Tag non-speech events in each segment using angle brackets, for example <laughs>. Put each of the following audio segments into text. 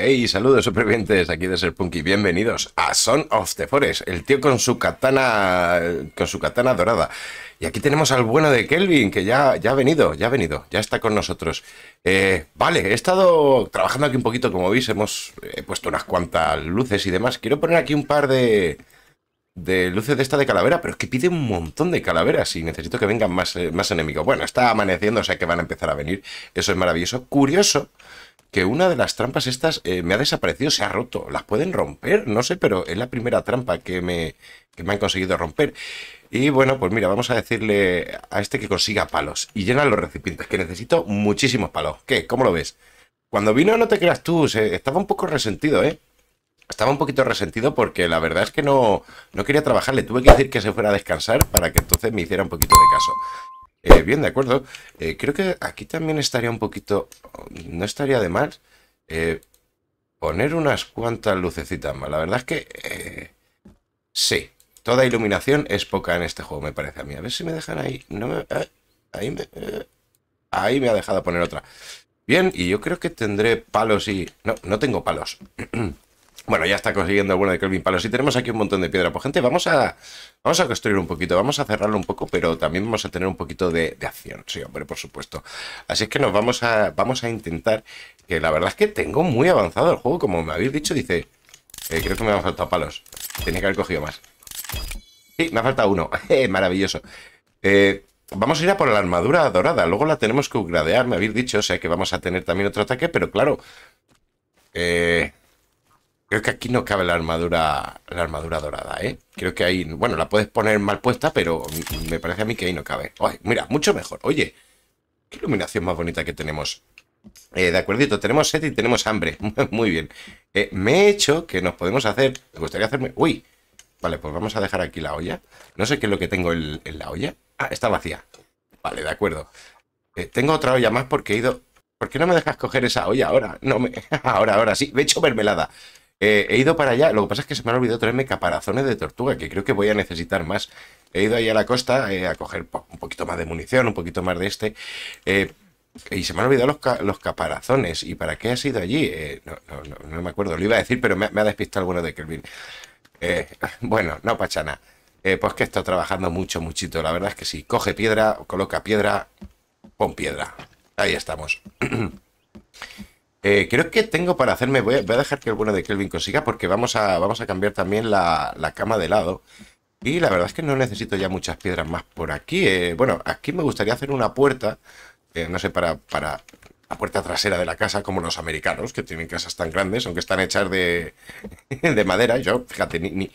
Hey, saludos supervivientes, aquí de Ser Punky, bienvenidos a Son of the Forest, el tío con su katana con su katana dorada. Y aquí tenemos al bueno de Kelvin, que ya, ya ha venido, ya ha venido, ya está con nosotros. Eh, vale, he estado trabajando aquí un poquito, como veis, hemos puesto unas cuantas luces y demás. Quiero poner aquí un par de, de luces de esta de calavera, pero es que pide un montón de calaveras y necesito que vengan más, eh, más enemigos. Bueno, está amaneciendo, o sea que van a empezar a venir, eso es maravilloso. Curioso que una de las trampas estas eh, me ha desaparecido, se ha roto. Las pueden romper, no sé, pero es la primera trampa que me, que me han conseguido romper. Y bueno, pues mira, vamos a decirle a este que consiga palos y llena los recipientes, que necesito muchísimos palos. ¿Qué? ¿Cómo lo ves? Cuando vino, no te creas tú, estaba un poco resentido, ¿eh? Estaba un poquito resentido porque la verdad es que no, no quería trabajar, le tuve que decir que se fuera a descansar para que entonces me hiciera un poquito de caso. Eh, bien, de acuerdo. Eh, creo que aquí también estaría un poquito... No estaría de mal eh, poner unas cuantas lucecitas más. La verdad es que... sí, toda iluminación es poca en este juego, me parece a mí. A ver si me dejan ahí. No ahí, me, ahí me ha dejado poner otra. Bien, y yo creo que tendré palos y... No, no tengo palos. <clears throat> Bueno, ya está consiguiendo el bueno de Kelvin Palos. Y tenemos aquí un montón de piedra. Pues gente, vamos a, vamos a construir un poquito, vamos a cerrarlo un poco, pero también vamos a tener un poquito de, acción. Sí, hombre, por supuesto. Así es que nos vamos a, vamos a intentar, que la verdad es que tengo muy avanzado el juego, como me habéis dicho, dice, eh, creo que me han faltado palos. Tenía que haber cogido más. Sí, me ha faltado uno. <laughs> Eh, maravilloso. Eh, vamos a ir a por la armadura dorada. Luego la tenemos que upgradear, me habéis dicho. O sea que vamos a tener también otro ataque, pero claro... Eh, creo que aquí no cabe la armadura la armadura dorada, ¿eh? Creo que ahí, bueno, la puedes poner mal puesta, pero me parece a mí que ahí no cabe. oye mira, mucho mejor. Oye, qué iluminación más bonita que tenemos. Eh, de acuerdo tenemos sed y tenemos hambre. <laughs> Muy bien. Eh, me he hecho que nos podemos hacer... Me gustaría hacerme... Uy, vale, pues vamos a dejar aquí la olla. No sé qué es lo que tengo en, la olla. Ah, está vacía. Vale, de acuerdo. Eh, tengo otra olla más porque he ido... ¿Por qué no me dejas coger esa olla ahora? No me... <laughs> ahora, ahora sí. Me he hecho mermelada. Eh, he ido para allá, lo que pasa es que se me han olvidado traerme caparazones de tortuga, que creo que voy a necesitar más. He ido ahí a la costa eh, a coger un poquito más de munición, un poquito más de este. Eh, y se me han olvidado los, caparazones. ¿Y para qué has sido allí? No, me acuerdo, lo iba a decir, pero me, ha despistado el bueno de Kelvin. <laughs> bueno, no pachana. pues que he estado trabajando mucho, muchito. La verdad es que si Coge piedra, coloca piedra, pon piedra. Ahí estamos. <clears throat> Eh, creo que tengo para hacerme. Voy a, dejar que el de Kelvin consiga porque vamos a, vamos a cambiar también la, cama de lado. Y la verdad es que no necesito ya muchas piedras más por aquí. Eh, bueno, aquí me gustaría hacer una puerta. Eh, no sé, para, para la puerta trasera de la casa, como los americanos, que tienen casas tan grandes, aunque están hechas de, <laughs> madera. Yo, fíjate, ni,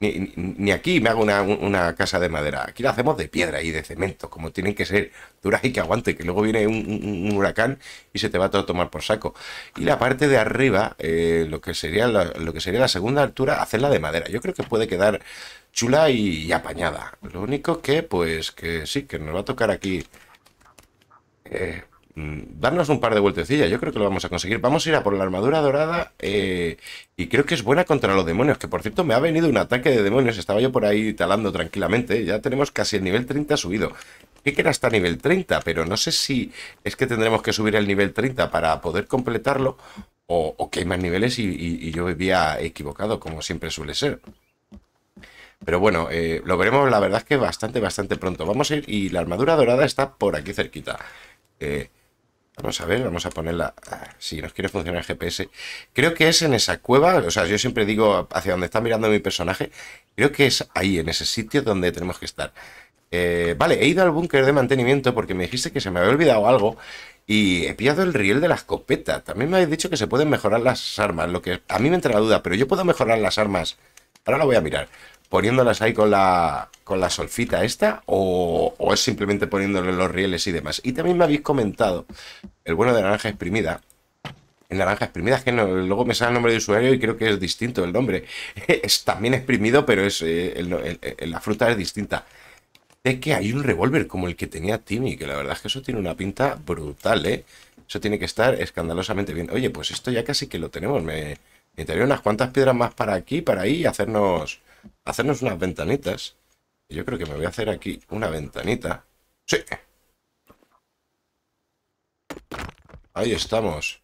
ni, aquí me hago una, casa de madera. Aquí la hacemos de piedra y de cemento, como tienen que ser duras y que aguante, que luego viene un, huracán y se te va todo a tomar por saco. Y la parte de arriba, eh, lo, que sería la, lo que sería la segunda altura, hacerla de madera. Yo creo que puede quedar chula y, apañada. Lo único que, pues, que sí, que nos va a tocar aquí eh, Mm, darnos un par de vueltecillas. Yo creo que lo vamos a conseguir. Vamos a ir a por la armadura dorada eh, y creo que es buena contra los demonios. Que por cierto, me ha venido un ataque de demonios. Estaba yo por ahí talando tranquilamente. Ya tenemos casi el nivel 30 subido. Que era hasta nivel 30, pero no sé si es que tendremos que subir el nivel 30 para poder completarlo o, que hay más niveles y, yo vivía equivocado, como siempre suele ser. Pero bueno, eh, lo veremos la verdad es que bastante, bastante pronto. Vamos a ir y la armadura dorada está por aquí cerquita. Eh, Vamos a ver, vamos a ponerla. Si nos quiere funcionar el GPS. Creo que es en esa cueva. O sea, yo siempre digo hacia donde está mirando mi personaje. Creo que es ahí, en ese sitio donde tenemos que estar. Eh, vale, he ido al búnker de mantenimiento porque me dijiste que se me había olvidado algo. Y he pillado el riel de la escopeta. También me habéis dicho que se pueden mejorar las armas. Lo que a mí me entra la duda, pero yo puedo mejorar las armas. Ahora lo voy a mirar poniéndolas ahí con la, con la solfita esta o, es simplemente poniéndole los rieles y demás. Y también me habéis comentado el bueno de naranja exprimida. en naranja exprimida es que luego me sale el nombre de usuario y creo que es distinto el nombre. <laughs> Es también exprimido, pero es eh, la fruta es distinta. Es que hay un revólver como el que tenía Timmy, que la verdad es que eso tiene una pinta brutal, ¿eh? Eso tiene que estar escandalosamente bien. Oye, pues esto ya casi que lo tenemos. Me, necesitaría unas cuantas piedras más para aquí, para ahí y hacernos hacernos unas ventanitas. Yo creo que me voy a hacer aquí una ventanita. ¡Sí! Ahí estamos.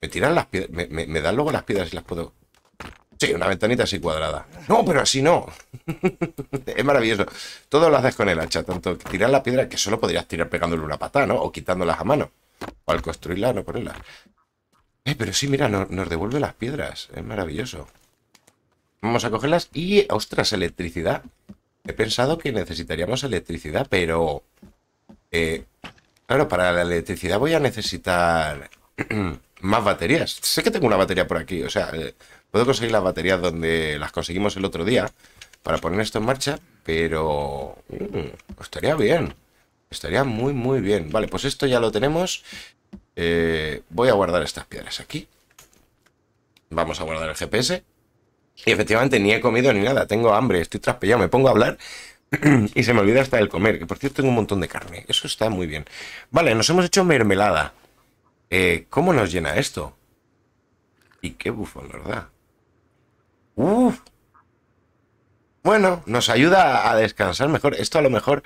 Me tiran las piedras... Me, dan luego las piedras y las puedo... Sí, una ventanita así cuadrada. No, pero así no. <laughs> es maravilloso. Todo lo haces con el hacha. Tanto tirar la piedra que solo podrías tirar pegándole una patada, ¿no? O quitándolas a mano. O al construirla no ponerla Eh, pero sí, mira, nos devuelve las piedras. Es maravilloso. Vamos a cogerlas y, ostras, electricidad. He pensado que necesitaríamos electricidad, pero... Eh, claro, para la electricidad voy a necesitar <clears throat> más baterías. Sé que tengo una batería por aquí, o sea, eh, puedo conseguir las baterías donde las conseguimos el otro día para poner esto en marcha, pero mm, estaría bien. Estaría muy, muy bien. Vale, pues esto ya lo tenemos. Eh, voy a guardar estas piedras aquí. Vamos a guardar el GPS. Y efectivamente ni he comido ni nada, tengo hambre, estoy traspellado, me pongo a hablar <clears throat> y se me olvida hasta el comer, que por cierto tengo un montón de carne, eso está muy bien. Vale, nos hemos hecho mermelada. Eh, ¿Cómo nos llena esto? Y qué bufón, ¿verdad? Uf. Bueno, nos ayuda a descansar mejor. Esto a lo mejor...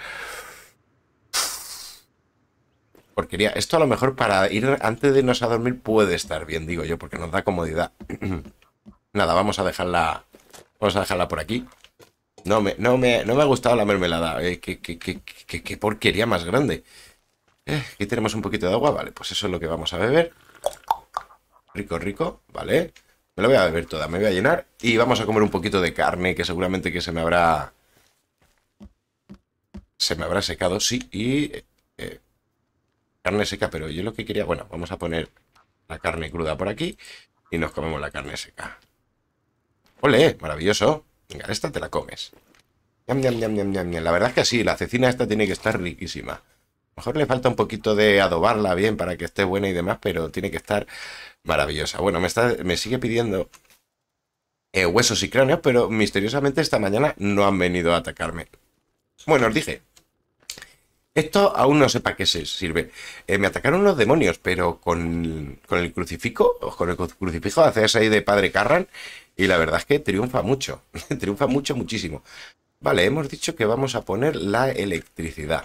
Porquería. Esto a lo mejor para ir antes de irnos a dormir puede estar bien, digo yo, porque nos da comodidad. <clears throat> Nada, vamos a dejarla. Vamos a dejarla por aquí. No me, no no me ha gustado la mermelada. Eh, qué, porquería más grande. Eh, aquí tenemos un poquito de agua. Vale, pues eso es lo que vamos a beber. Rico, rico. Vale. Me lo voy a beber toda, me voy a llenar. Y vamos a comer un poquito de carne, que seguramente que se me habrá... Se me habrá secado, sí. Y... Eh, carne seca, pero yo lo que quería... Bueno, vamos a poner la carne cruda por aquí y nos comemos la carne seca. Ole, maravilloso. Venga, esta te la comes. la verdad es que sí, la cecina esta tiene que estar riquísima. A lo mejor le falta un poquito de adobarla bien para que esté buena y demás, pero tiene que estar maravillosa. Bueno, me, está, me sigue pidiendo eh, huesos y cráneos, pero misteriosamente esta mañana no han venido a atacarme. Bueno, os dije, esto aún no sé para qué se sirve. Eh, me atacaron los demonios, pero con, con el crucifijo, con el crucifijo haces ahí de Padre Carran, y la verdad es que triunfa mucho, <laughs> triunfa mucho, muchísimo. Vale, hemos dicho que vamos a poner la electricidad.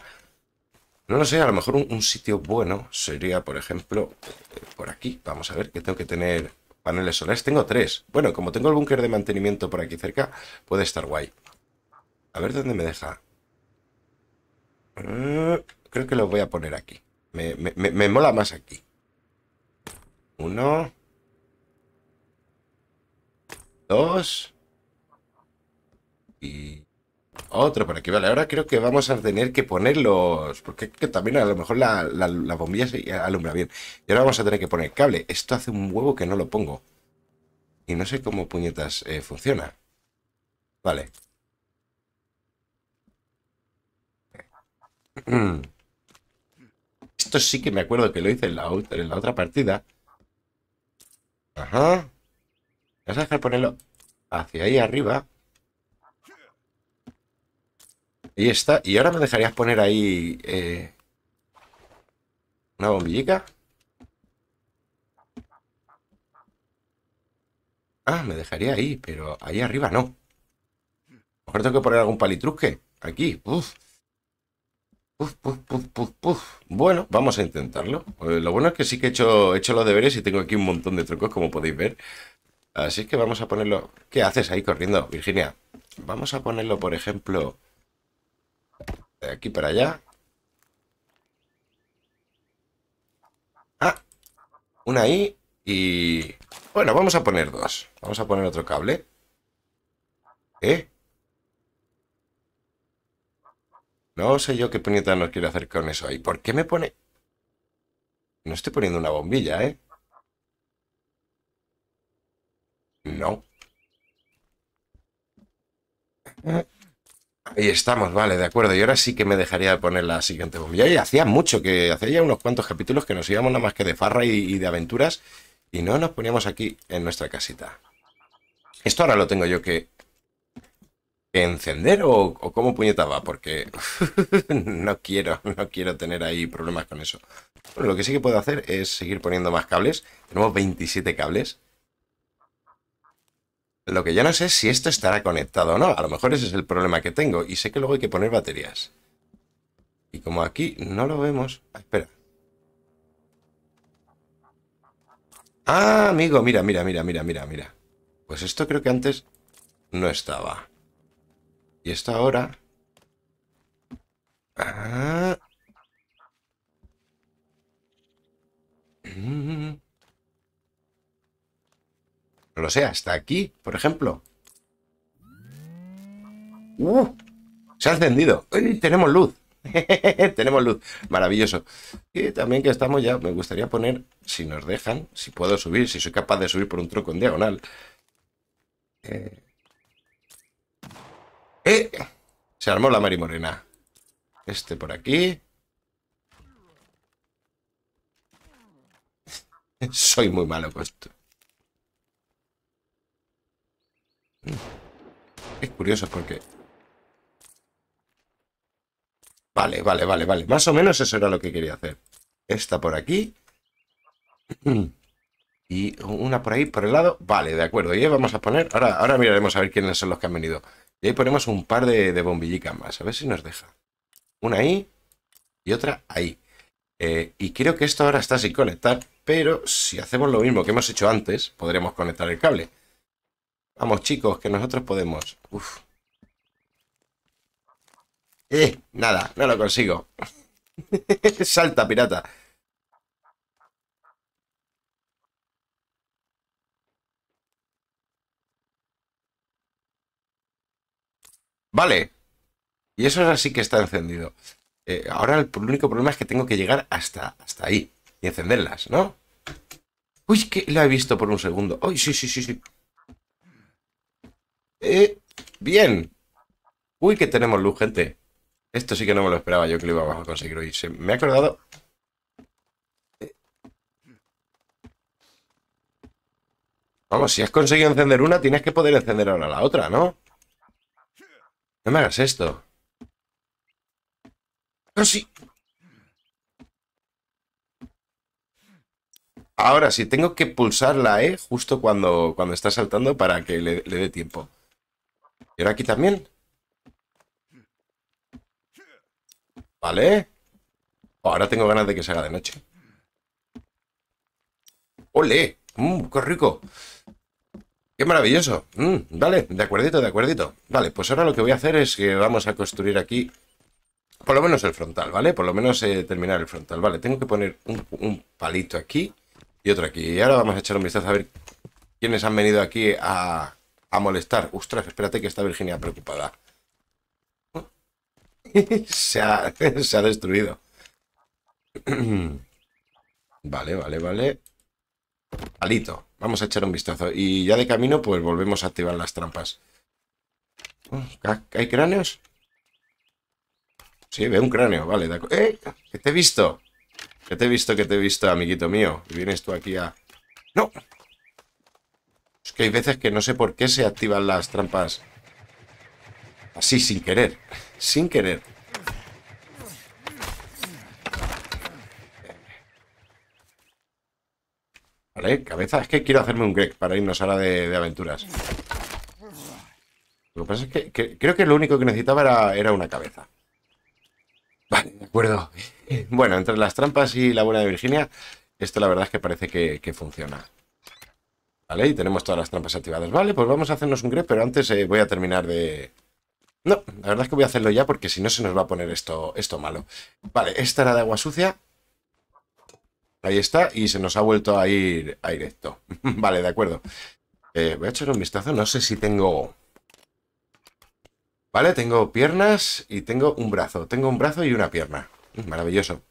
No lo sé, a lo mejor un, sitio bueno sería, por ejemplo, eh, por aquí. Vamos a ver que tengo que tener paneles solares. Tengo tres. Bueno, como tengo el búnker de mantenimiento por aquí cerca, puede estar guay. A ver dónde me deja. Ah, creo que lo voy a poner aquí. me mola más aquí. Uno. Dos. Y otro por aquí. Vale, ahora creo que vamos a tener que ponerlos. Porque que también a lo mejor la, bombilla se alumbra bien. Y ahora vamos a tener que poner cable. Esto hace un huevo que no lo pongo. Y no sé cómo puñetas eh, funciona. Vale. <clears throat> Esto sí que me acuerdo que lo hice en la, en la otra partida. Ajá. Vas a dejar ponerlo hacia ahí arriba. Ahí está. ¿Y ahora me dejarías poner ahí eh, una bombillica? Ah, me dejaría ahí, pero ahí arriba no. A mejor tengo que poner algún palitrusque. Aquí. Bueno, vamos a intentarlo. Pues lo bueno es que sí que he hecho, he hecho los deberes y tengo aquí un montón de trucos, como podéis ver. Así que vamos a ponerlo... ¿Qué haces ahí corriendo, Virginia? Vamos a ponerlo, por ejemplo, de aquí para allá. Ah, una ahí y... Bueno, vamos a poner dos. Vamos a poner otro cable. ¿Eh? No sé yo qué puñeta nos quiere hacer con eso ahí. ¿Por qué me pone...? No estoy poniendo una bombilla, ¿eh? No. Ahí estamos, vale, de acuerdo. Y ahora sí que me dejaría poner la siguiente bombilla. Y hacía mucho, que hacía ya unos cuantos capítulos que nos íbamos nada más que de farra y, de aventuras y no nos poníamos aquí en nuestra casita. Esto ahora lo tengo yo que, encender o, como cómo puñetaba, porque <laughs> no quiero, no quiero tener ahí problemas con eso. lo que sí que puedo hacer es seguir poniendo más cables. Tenemos 27 cables. Lo que ya no sé es si esto estará conectado o no. A lo mejor ese es el problema que tengo. Y sé que luego hay que poner baterías. Y como aquí no lo vemos... Ah, espera. Ah, amigo, mira, mira, mira, mira, mira, mira. Pues esto creo que antes no estaba. Y esto ahora... Ah. Mm. No lo sé, hasta aquí, por ejemplo. ¡Uh! Se ha encendido. tenemos luz. <laughs> tenemos luz. Maravilloso. Y también que estamos ya, me gustaría poner, si nos dejan, si puedo subir, si soy capaz de subir por un truco en diagonal. Eh. Eh. Se armó la marimorena. Este por aquí. <laughs> Soy muy malo con esto. curiosos porque... Vale, vale, vale, vale. Más o menos eso era lo que quería hacer. Esta por aquí. <clears throat> Y una por ahí, por el lado. Vale, de acuerdo. Y vamos a poner... Ahora, ahora miraremos a ver quiénes son los que han venido. Y ahí ponemos un par de, de más. A ver si nos deja. Una ahí y otra ahí. Eh, y creo que esto ahora está sin conectar, pero si hacemos lo mismo que hemos hecho antes, podremos conectar el cable. Vamos, chicos, que nosotros podemos. Uf. Eh, nada, no lo consigo. <laughs> Salta, pirata. Vale. Y eso es así que está encendido. Eh, ahora el único problema es que tengo que llegar hasta, hasta ahí y encenderlas, ¿no? Uy, que la he visto por un segundo. Uy, sí, sí, sí, sí. Eh, bien. Uy, que tenemos luz, gente. Esto sí que no me lo esperaba yo que lo íbamos a conseguir hoy. Se me he acordado... Eh. Vamos, si has conseguido encender una, tienes que poder encender ahora la otra, ¿no? No me hagas esto. Pero sí. Ahora sí, tengo que pulsar la E justo cuando, cuando está saltando para que le dé tiempo. ¿Y ahora aquí también? Vale. ahora tengo ganas de que se haga de noche. ¡Ole! ¡Mmm, ¡Qué rico! ¡Qué maravilloso! Mm, vale, de acuerdito, de acuerdito. Vale, pues ahora lo que voy a hacer es que vamos a construir aquí por lo menos el frontal, ¿vale? Por lo menos eh, terminar el frontal. Vale, tengo que poner un, un, palito aquí y otro aquí. Y ahora vamos a echar un vistazo a ver quiénes han venido aquí a, a molestar. Ostras, espérate que está Virginia preocupada. <laughs> se, ha, se ha destruido. <clears throat> vale, vale, vale. alito Vamos a echar un vistazo. Y ya de camino, pues volvemos a activar las trampas. ¿Hay cráneos? Sí, ve un cráneo. Vale, de ¡Eh! ¡Que te he visto! Que te he visto, que te he visto, amiguito mío. vienes tú aquí a... ¡No! que hay veces que no sé por qué se activan las trampas así, sin querer. Sin querer. Vale, cabeza. Es que quiero hacerme un Greg para irnos ahora de, de aventuras. Lo que pasa es que, creo que lo único que necesitaba era, una cabeza. Vale, de acuerdo. <laughs> Bueno, entre las trampas y la buena de Virginia, esto la verdad es que parece que, que funciona. Vale, y tenemos todas las trampas activadas. Vale, pues vamos a hacernos un grep, pero antes eh, voy a terminar de... No, la verdad es que voy a hacerlo ya porque si no se nos va a poner esto, esto malo. Vale, esta era de agua sucia. Ahí está, y se nos ha vuelto a ir a directo. <laughs> vale, de acuerdo. Eh, voy a echar un vistazo, no sé si tengo... Vale, tengo piernas y tengo un brazo. Tengo un brazo y una pierna. Maravilloso.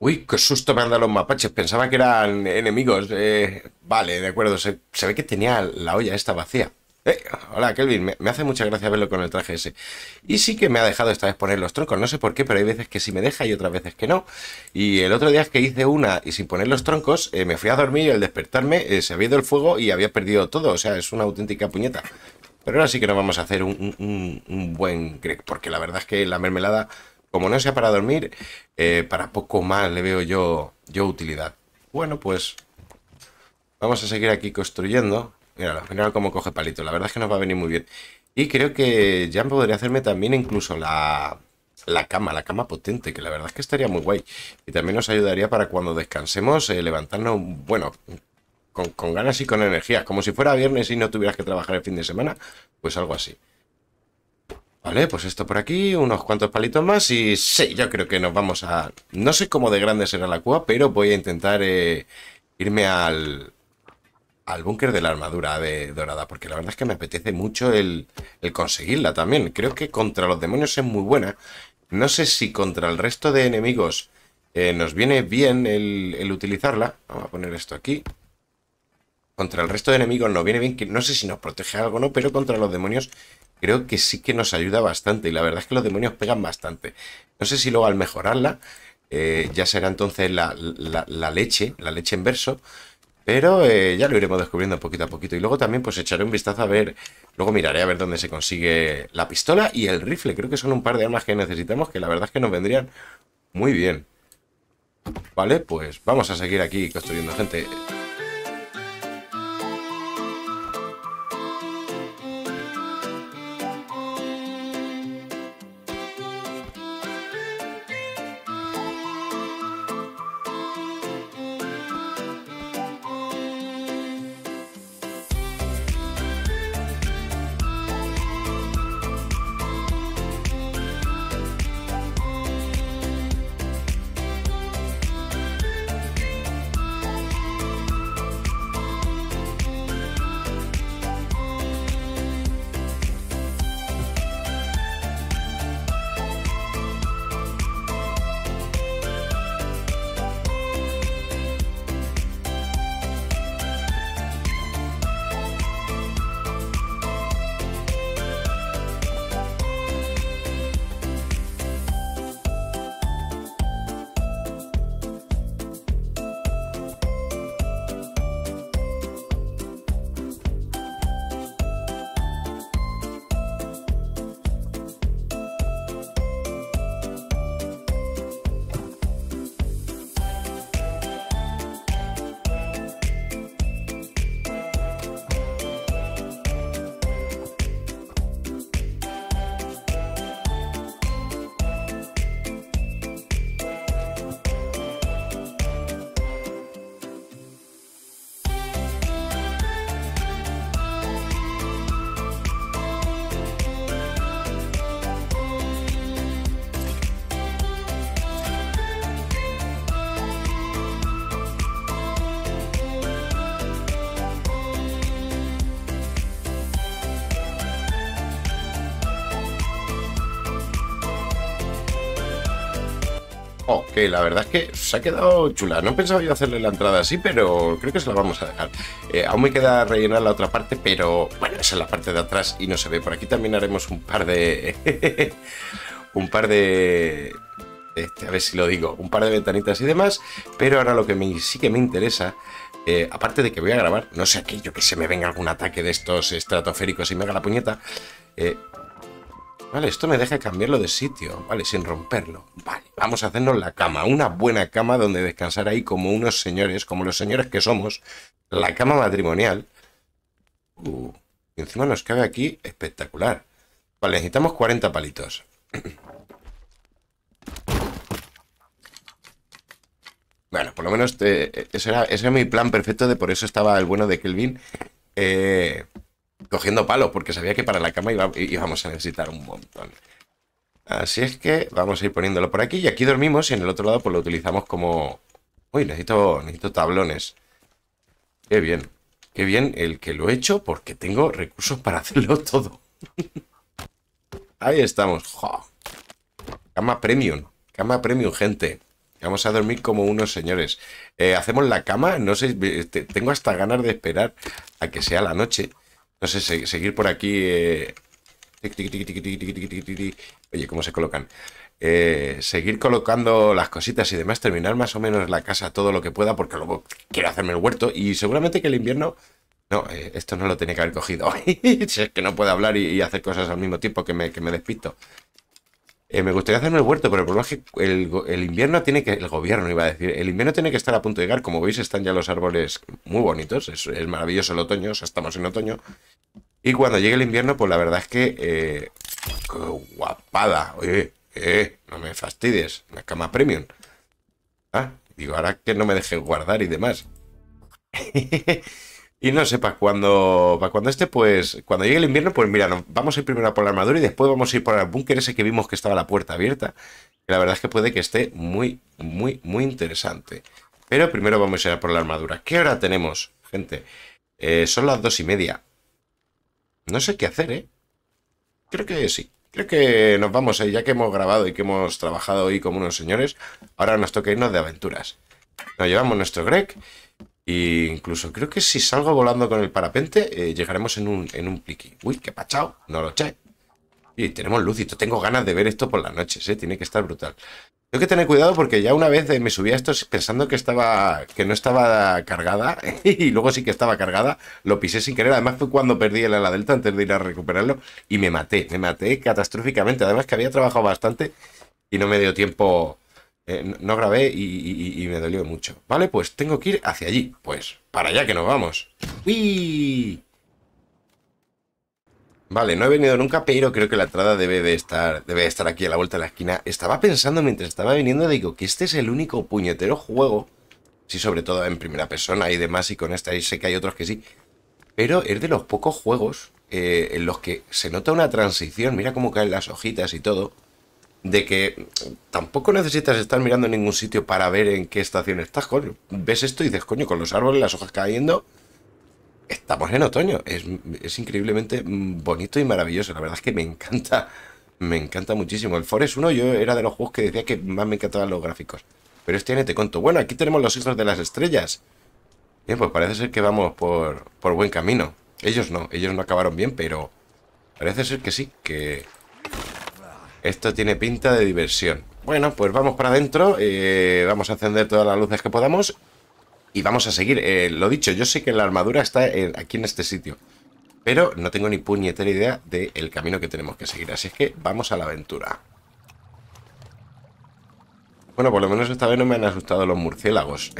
Uy, qué susto me han dado los mapaches. Pensaba que eran enemigos. Eh, vale, de acuerdo. Se, ve que tenía la olla esta vacía. Eh, hola, Kelvin. Me, hace mucha gracia verlo con el traje ese. Y sí que me ha dejado esta vez poner los troncos. No sé por qué, pero hay veces que sí me deja y otras veces que no. Y el otro día es que hice una y sin poner los troncos, eh, me fui a dormir y al despertarme eh, se había ido el fuego y había perdido todo. O sea, es una auténtica puñeta. Pero ahora sí que nos vamos a hacer un, buen Greg, porque la verdad es que la mermelada como no sea para dormir, eh, para poco más le veo yo, yo utilidad. Bueno, pues vamos a seguir aquí construyendo. Mira mira cómo coge palito. La verdad es que nos va a venir muy bien. Y creo que ya podría hacerme también incluso la, cama, la cama potente, que la verdad es que estaría muy guay. Y también nos ayudaría para cuando descansemos, eh, levantarnos, bueno, con, con ganas y con energía. Como si fuera viernes y no tuvieras que trabajar el fin de semana, pues algo así. Vale, pues esto por aquí, unos cuantos palitos más y sí, yo creo que nos vamos a... No sé cómo de grande será la cueva, pero voy a intentar eh, irme al, al búnker de la armadura de dorada, porque la verdad es que me apetece mucho el, conseguirla también. Creo que contra los demonios es muy buena. No sé si contra el resto de enemigos eh, nos viene bien el, utilizarla. Vamos a poner esto aquí contra el resto de enemigos nos viene bien, que no sé si nos protege algo o no, pero contra los demonios creo que sí que nos ayuda bastante. Y la verdad es que los demonios pegan bastante. No sé si luego al mejorarla, eh, ya será entonces la, leche, la leche en verso. Pero eh, ya lo iremos descubriendo poquito a poquito. Y luego también pues echaré un vistazo a ver, luego miraré a ver dónde se consigue la pistola y el rifle. Creo que son un par de armas que necesitamos que la verdad es que nos vendrían muy bien. Vale, pues vamos a seguir aquí construyendo gente. que la verdad es que se ha quedado chula. No pensaba yo hacerle la entrada así, pero creo que se la vamos a dejar. Eh, aún me queda rellenar la otra parte, pero bueno, esa es la parte de atrás y no se ve. Por aquí también haremos un par de... <laughs> un par de... Este, a ver si lo digo, un par de ventanitas y demás, pero ahora lo que sí que me interesa eh, aparte de que voy a grabar, no sé aquello que se me venga algún ataque de estos estratosféricos y me haga la puñeta. Eh, vale, esto me deja cambiarlo de sitio, vale, sin romperlo. Vale, vamos a hacernos la cama, una buena cama donde descansar ahí como unos señores, como los señores que somos, la cama matrimonial. Uh, y encima nos cabe aquí espectacular. Vale, necesitamos 40 palitos. <clears throat> Bueno, por lo menos ese, era, mi plan perfecto de por eso estaba el bueno de Kelvin eh, cogiendo palos, porque sabía que para la cama íbamos a necesitar un montón. Así es que vamos a ir poniéndolo por aquí. Y aquí dormimos y en el otro lado pues lo utilizamos como... Uy, necesito, tablones. Qué bien. Qué bien el que lo he hecho porque tengo recursos para hacerlo todo. Ahí estamos. Cama premium. Cama premium, gente. Vamos a dormir como unos señores. hacemos la cama. No sé, tengo hasta ganas de esperar a que sea la noche. No sé, seguir por aquí... Oye, ¿cómo se colocan? Eh, seguir colocando las cositas y demás, terminar más o menos la casa todo lo que pueda, porque luego quiero hacerme el huerto y seguramente que el invierno... No, eh, esto no lo tiene que haber cogido. <laughs> si es que no puedo hablar y, hacer cosas al mismo tiempo que me, que me despisto. Eh, me gustaría hacerme el huerto, pero el problema es que el, el, invierno tiene que... El gobierno iba a decir. El invierno tiene que estar a punto de llegar. Como veis, están ya los árboles muy bonitos. Es, es maravilloso el otoño. O sea, estamos en otoño. Y cuando llegue el invierno, pues la verdad es que Qué guapada. Oye, eh, no me fastidies. Una cama premium. Ah, digo, ahora que no me deje guardar y demás. <laughs> y no sé, para cuando, para cuando este, pues, cuando llegue el invierno, pues mira, vamos a ir primero por la armadura y después vamos a ir por el búnker ese que vimos que estaba la puerta abierta. la verdad es que puede que esté muy, muy, muy interesante. Pero primero vamos a ir por la armadura. ¿Qué hora tenemos, gente? Eh, son las dos y media. No sé qué hacer, ¿eh? Creo que sí. Creo que nos vamos, eh, ya que hemos grabado y que hemos trabajado hoy como unos señores, ahora nos toca irnos de aventuras. Nos llevamos nuestro Greg e incluso creo que si salgo volando con el parapente eh, llegaremos en un, en un pliqui. Uy, qué pachao, no lo che y tenemos luz y tengo ganas de ver esto por las noches, ¿eh? tiene que estar brutal. Tengo que tener cuidado porque ya una vez me subí a esto pensando que estaba que no estaba cargada <laughs> y luego sí que estaba cargada, lo pisé sin querer. Además fue cuando perdí el ala delta antes de ir a recuperarlo y me maté, me maté catastróficamente. Además que había trabajado bastante y no me dio tiempo, eh, no grabé y, y, me dolió mucho. Vale, pues tengo que ir hacia allí, pues para allá que nos vamos. ¡Uy! Vale, no he venido nunca, pero creo que la entrada debe de estar, debe estar aquí a la vuelta de la esquina. Estaba pensando mientras estaba viniendo, digo, que este es el único puñetero juego, sí, sobre todo en primera persona y demás, y con esta y sé que hay otros que sí, pero es de los pocos juegos eh, en los que se nota una transición, mira cómo caen las hojitas y todo, de que tampoco necesitas estar mirando en ningún sitio para ver en qué estación estás, coño. Ves esto y dices, coño, con los árboles, las hojas cayendo estamos en otoño. Es, es, increíblemente mm, bonito y maravilloso. La verdad es que me encanta. Me encanta muchísimo. El Forest 1 yo era de los juegos que decía que más me encantaban los gráficos. Pero este año te cuento, Bueno, aquí tenemos los hijos de las estrellas. Bien, pues parece ser que vamos por, buen camino. Ellos no, ellos no acabaron bien, pero parece ser que sí, que esto tiene pinta de diversión. Bueno, pues vamos para adentro, eh, vamos a encender todas las luces que podamos y vamos a seguir. Eh, lo dicho, yo sé que la armadura está eh, aquí en este sitio. Pero no tengo ni puñetera idea del camino que tenemos que seguir. Así que vamos a la aventura. Bueno, por lo menos esta vez no me han asustado los murciélagos.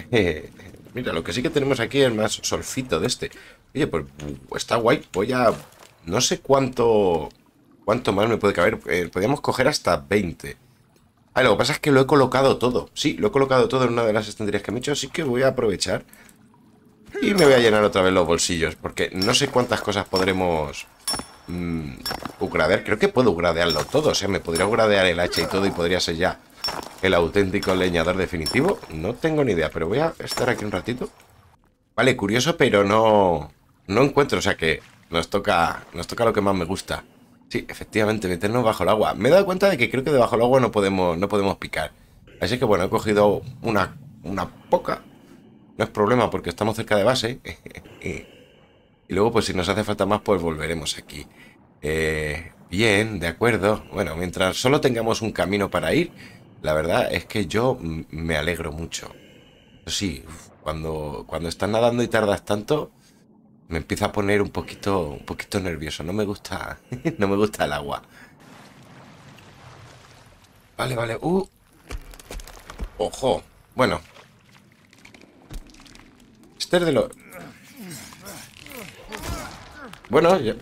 <laughs> Mira, lo que sí que tenemos aquí es más solfito de este. Oye, pues está guay. Voy a... No sé cuánto... ¿Cuánto más me puede caber? Eh, podríamos coger hasta 20. Ah, lo que pasa es que lo he colocado todo. Sí, lo he colocado todo en una de las estanterías que me he hecho, así que voy a aprovechar. Y me voy a llenar otra vez los bolsillos, porque no sé cuántas cosas podremos mm, ugradear. upgradear. Creo que puedo gradearlo todo, o sea, me podría upgradear el hacha y todo y podría ser ya el auténtico leñador definitivo. No tengo ni idea, pero voy a estar aquí un ratito. Vale, curioso, pero no, no encuentro, o sea que nos toca, nos toca lo que más me gusta. Sí, efectivamente, meternos bajo el agua. Me he dado cuenta de que creo que debajo del agua no podemos, no podemos picar. Así que bueno, he cogido una, poca. No es problema porque estamos cerca de base. <laughs> y luego, pues si nos hace falta más, pues volveremos aquí. Eh, bien, de acuerdo. Bueno, mientras solo tengamos un camino para ir, la verdad es que yo me alegro mucho. Sí, cuando, cuando estás nadando y tardas tanto, me empieza a poner un poquito, un poquito nervioso. No me gusta, <laughs> no me gusta el agua. Vale, vale. Uh. Ojo. Bueno. Este de Bueno, ya...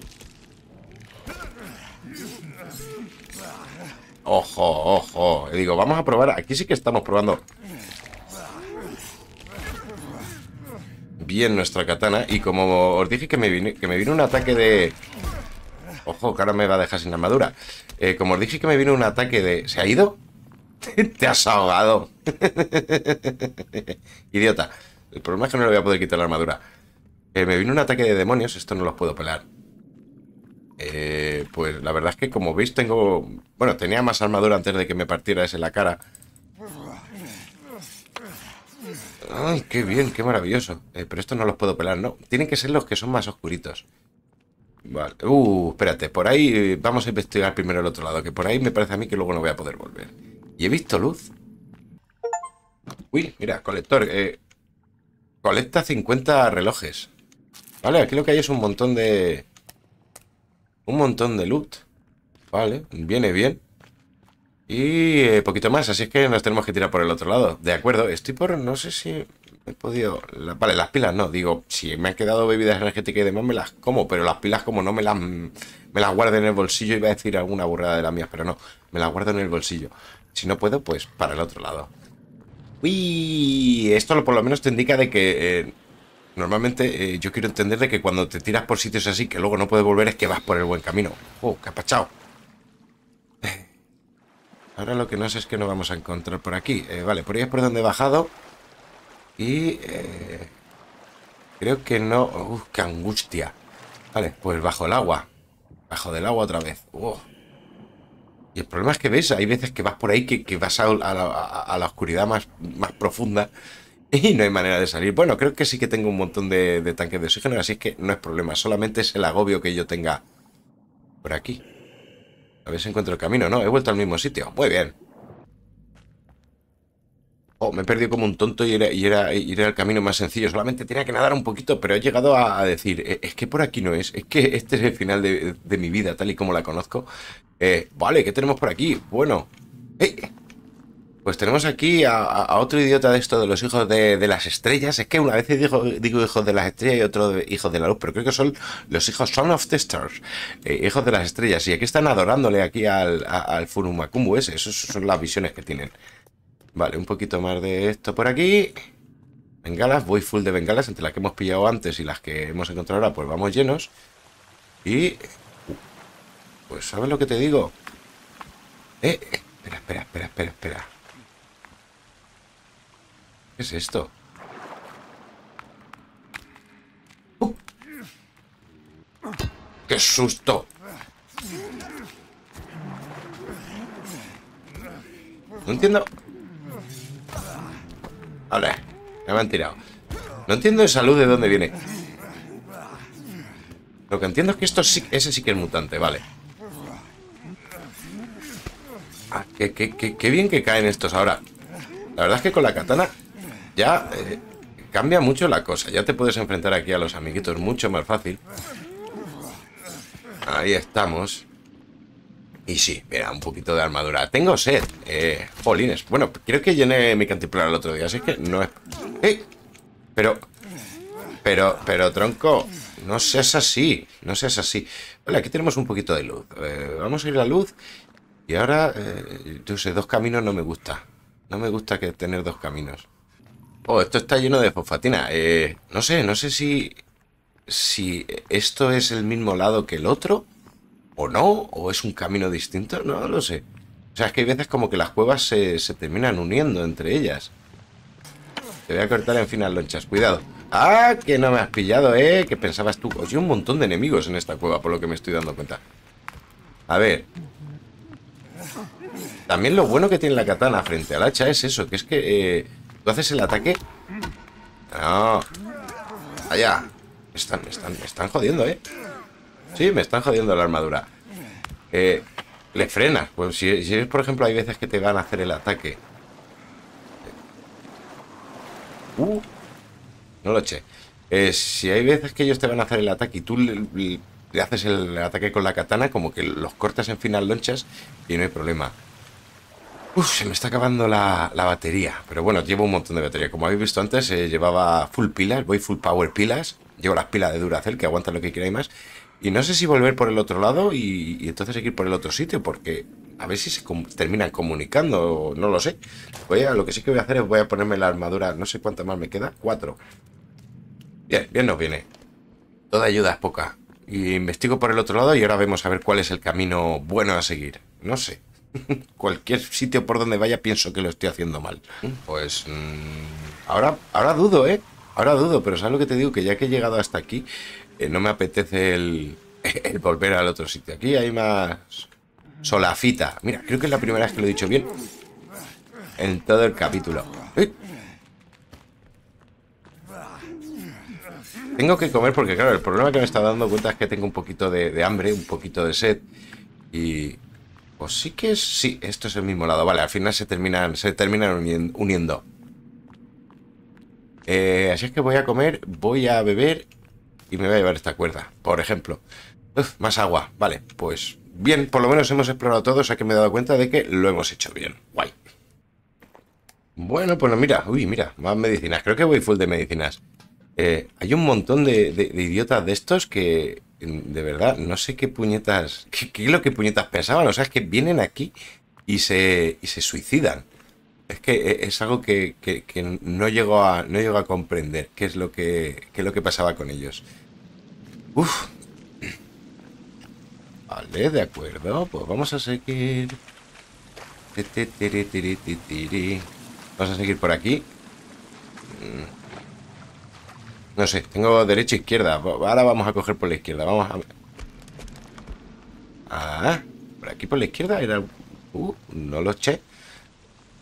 Ojo, ojo. Digo, vamos a probar. Aquí sí que estamos probando bien nuestra katana. Y como os dije que me, vino, que me vino un ataque de... Ojo, cara me va a dejar sin armadura. Eh, como os dije que me vino un ataque de... ¿Se ha ido? <laughs> Te has ahogado. <laughs> Idiota. El problema es que no le voy a poder quitar la armadura. Eh, me vino un ataque de demonios. Esto no los puedo pelar. Eh, pues la verdad es que como veis tengo... Bueno, tenía más armadura antes de que me partiera ese en la cara. ¡Ay, qué bien, qué maravilloso! Eh, pero estos no los puedo pelar, ¿no? Tienen que ser los que son más oscuritos. Vale. Uh, espérate, por ahí eh, vamos a investigar primero el otro lado, que por ahí me parece a mí que luego no voy a poder volver. ¿Y he visto luz? Uy, mira, colector. Eh, colecta 50 relojes. Vale, aquí lo que hay es un montón de... Un montón de luz Vale, viene bien y eh, poquito más, así es que nos tenemos que tirar por el otro lado. De acuerdo, estoy por, no sé si he podido... vale, las pilas no, digo, si me han quedado bebidas energéticas y demás me las como, pero las pilas como no me las, me las guardo en el bolsillo, iba a decir alguna burrada de la mías, pero no, me las guardo en el bolsillo. Si no puedo, pues para el otro lado. Uy, esto por lo menos te indica de que... Eh, normalmente eh, yo quiero entender de que cuando te tiras por sitios así que luego no puedes volver es que vas por el buen camino. ¡Oh, capachao! Ahora lo que no sé es que no vamos a encontrar por aquí. Eh, vale, por ahí es por donde he bajado. Y... Eh, creo que no... Uf, ¡Qué angustia! Vale, pues bajo el agua. Bajo del agua otra vez. Y el problema es que, ¿ves? Hay veces que vas por ahí que, vas a, la, oscuridad más, profunda y no hay manera de salir. Bueno, creo que sí que tengo un montón de, de tanques de oxígeno, así es que no es problema. Solamente es el agobio que yo tenga por aquí. A ver si encuentro el camino, ¿no? He vuelto al mismo sitio. Muy bien. Oh, me he perdido como un tonto y era, y era, el camino más sencillo. Solamente tenía que nadar un poquito, pero he llegado a, decir, eh, es que por aquí no es, es que este es el final de, mi vida, tal y como la conozco. Eh, vale, ¿qué tenemos por aquí? Bueno. ¡Ey! ¡eh! Pues tenemos aquí a, otro idiota de esto, de los hijos de, las estrellas. Es que una vez digo, hijos de las estrellas y otro hijos de la luz, pero creo que son los hijos Son of the Stars, eh, hijos de las estrellas. Y aquí están adorándole aquí al, al ese. Esas son las visiones que tienen. Vale, un poquito más de esto por aquí. Bengalas, voy full de bengalas, entre las que hemos pillado antes y las que hemos encontrado ahora, pues vamos llenos. Y... Uh, pues, ¿sabes lo que te digo? Eh, eh espera, espera, espera, espera. ¿Qué es esto? ¡Oh! ¡Qué susto! No entiendo... Hola, me han tirado. No entiendo de salud de dónde viene. Lo que entiendo es que esto sí, ese sí que es mutante, vale. Ah, qué bien que caen estos ahora. La verdad es que con la katana ya eh, cambia mucho la cosa. Ya te puedes enfrentar aquí a los amiguitos mucho más fácil. Ahí estamos. Y sí, mira, un poquito de armadura. Tengo sed. Eh, Bueno, creo que llené mi cantimplora el otro día, así que no es... ¡Eh! Pero... Pero, pero, tronco, no seas así. No seas así. Vale, aquí tenemos un poquito de luz. Eh, vamos a ir a luz. Y ahora, eh, yo sé, dos caminos no me gusta. No me gusta que tener dos caminos oh, esto está lleno de fosfatina. Eh, no sé, no sé si, si esto es el mismo lado que el otro, o no, o es un camino distinto, no lo sé. O sea, es que hay veces como que las cuevas se, terminan uniendo entre ellas. Te voy a cortar en finas lonchas, cuidado. ¡Ah! Que no me has pillado, ¿eh? Que pensabas tú. Oye, un montón de enemigos en esta cueva, por lo que me estoy dando cuenta. A ver. También lo bueno que tiene la katana frente al hacha es eso, que es que... Eh, ¿Tú haces el ataque? No. Allá. Me están, están, están jodiendo, ¿eh? Sí, me están jodiendo la armadura. Eh, le frena Pues si, si, por ejemplo, hay veces que te van a hacer el ataque. Uh, no lo eché. Eh, si hay veces que ellos te van a hacer el ataque y tú le, haces el ataque con la katana, como que los cortas en final lonchas y no hay problema. Uf, se me está acabando la, batería. Pero bueno, llevo un montón de batería. Como habéis visto antes, eh, llevaba full pilas. Voy full power pilas. Llevo las pilas de Duracell que aguantan lo que y más. Y no sé si volver por el otro lado y, entonces seguir por el otro sitio. Porque a ver si se terminan comunicando. No lo sé. Voy lo que sí que voy a hacer es voy a ponerme la armadura. No sé cuánta más me queda. Cuatro. Bien, bien nos viene. Toda ayuda es poca. Y investigo por el otro lado y ahora vemos a ver cuál es el camino bueno a seguir. No sé. <laughs> Cualquier sitio por donde vaya pienso que lo estoy haciendo mal. Pues mm, ahora, ahora dudo, ¿eh? Ahora dudo, pero ¿sabes lo que te digo? Que ya que he llegado hasta aquí, eh, no me apetece <laughs> el, volver al otro sitio. Aquí hay más solafita. Mira, creo que es la primera vez que lo he dicho bien en todo el capítulo. ¿Eh? Tengo que comer porque, claro, el problema que me está dando cuenta es que tengo un poquito de, de hambre, un poquito de sed y, pues sí que Sí, esto es el mismo lado. Vale, al final se terminan, se uniendo. Eh, así es que voy a comer, voy a beber y me voy a llevar esta cuerda, por ejemplo. más agua. Vale, pues bien, por lo menos hemos explorado todo, o sea que me he dado cuenta de que lo hemos hecho bien. Guay. Bueno, pues mira, uy, mira, más medicinas. Creo que voy full de medicinas. Eh, hay un montón de idiotas de estos que de verdad, no sé qué puñetas, qué, lo que puñetas pensaban. O sea, es que vienen aquí y se, y se suicidan. Es que e, es algo que, no, llego a, no llego a comprender qué es lo que, qué es lo que pasaba con ellos. Uf. Vale, de acuerdo. Pues vamos a seguir. Vamos a seguir por aquí. Mm. No sé, tengo derecha e izquierda. Ahora vamos a coger por la izquierda. Vamos a... Ah, por aquí por la izquierda era... Uh, no lo eché.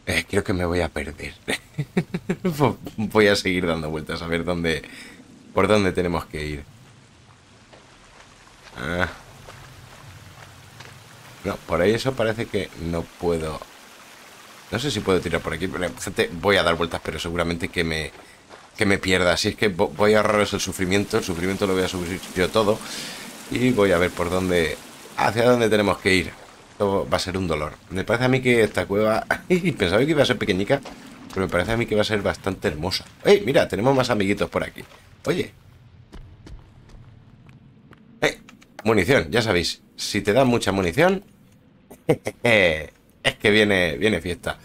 Eh, creo que me voy a perder. <laughs> voy a seguir dando vueltas a ver dónde... Por dónde tenemos que ir. Ah. No, por ahí eso parece que no puedo... No sé si puedo tirar por aquí. Voy a dar vueltas, pero seguramente que me que me pierda. Así es que voy a ahorraros el sufrimiento, el sufrimiento lo voy a subir yo todo y voy a ver por dónde, hacia dónde tenemos que ir. Esto va a ser un dolor. Me parece a mí que esta cueva, <laughs> pensaba que iba a ser pequeñica, pero me parece a mí que va a ser bastante hermosa. ¡Ey, mira! Tenemos más amiguitos por aquí. Oye. ¡Ey! Munición, ya sabéis. Si te dan mucha munición... <laughs> es que viene, viene fiesta.